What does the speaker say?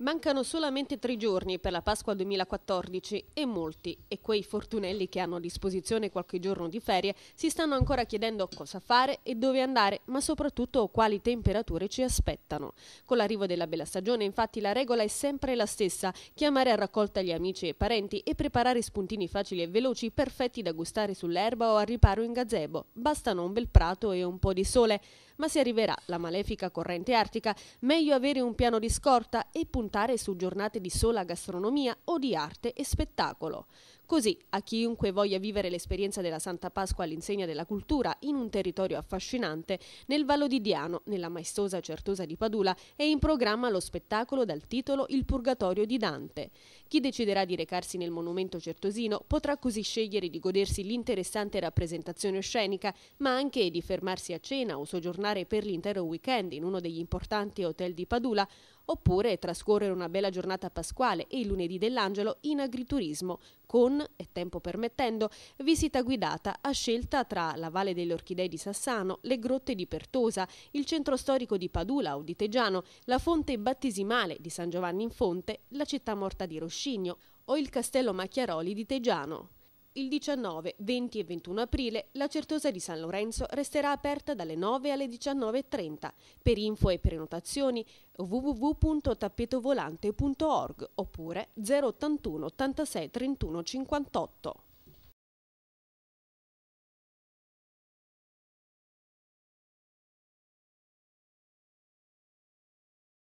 Mancano solamente tre giorni per la Pasqua 2014 e molti, e quei fortunelli che hanno a disposizione qualche giorno di ferie, si stanno ancora chiedendo cosa fare e dove andare, ma soprattutto quali temperature ci aspettano. Con l'arrivo della bella stagione, infatti, la regola è sempre la stessa, chiamare a raccolta gli amici e parenti e preparare spuntini facili e veloci, perfetti da gustare sull'erba o al riparo in gazebo. Bastano un bel prato e un po' di sole ma se arriverà la malefica corrente artica, meglio avere un piano di scorta e puntare su giornate di sola gastronomia o di arte e spettacolo. Così, a chiunque voglia vivere l'esperienza della Santa Pasqua all'insegna della cultura in un territorio affascinante, nel Vallo di Diano, nella maestosa Certosa di Padula, è in programma lo spettacolo dal titolo Il Purgatorio di Dante. Chi deciderà di recarsi nel monumento certosino potrà così scegliere di godersi l'interessante rappresentazione scenica, ma anche di fermarsi a cena o soggiornare per l'intero weekend in uno degli importanti hotel di Padula, oppure trascorrere una bella giornata pasquale e il lunedì dell'angelo in agriturismo con e tempo permettendo, visita guidata a scelta tra la Valle delle Orchidee di Sassano, le grotte di Pertosa, il centro storico di Padula o di Tegiano, la fonte battesimale di San Giovanni in Fonte, la città morta di Roscigno o il castello Macchiaroli di Tegiano il 19, 20 e 21 aprile la Certosa di San Lorenzo resterà aperta dalle 9 alle 19.30. Per info e prenotazioni www.tappetovolante.org oppure 081 86 31 58.